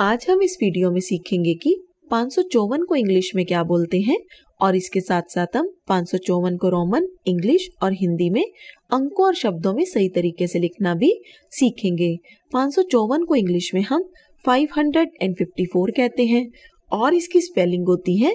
आज हम इस वीडियो में सीखेंगे कि पाँच को इंग्लिश में क्या बोलते हैं और इसके साथ साथ हम पाँच को रोमन इंग्लिश और हिंदी में अंकों और शब्दों में सही तरीके से लिखना भी सीखेंगे पाँच को इंग्लिश में हम 554 कहते हैं और इसकी स्पेलिंग होती है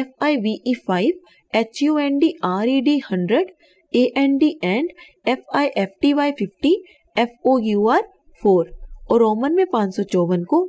F I V E five H U N D R E D hundred A N D and F I F T Y fifty F O U R four और रोमन में पाँच को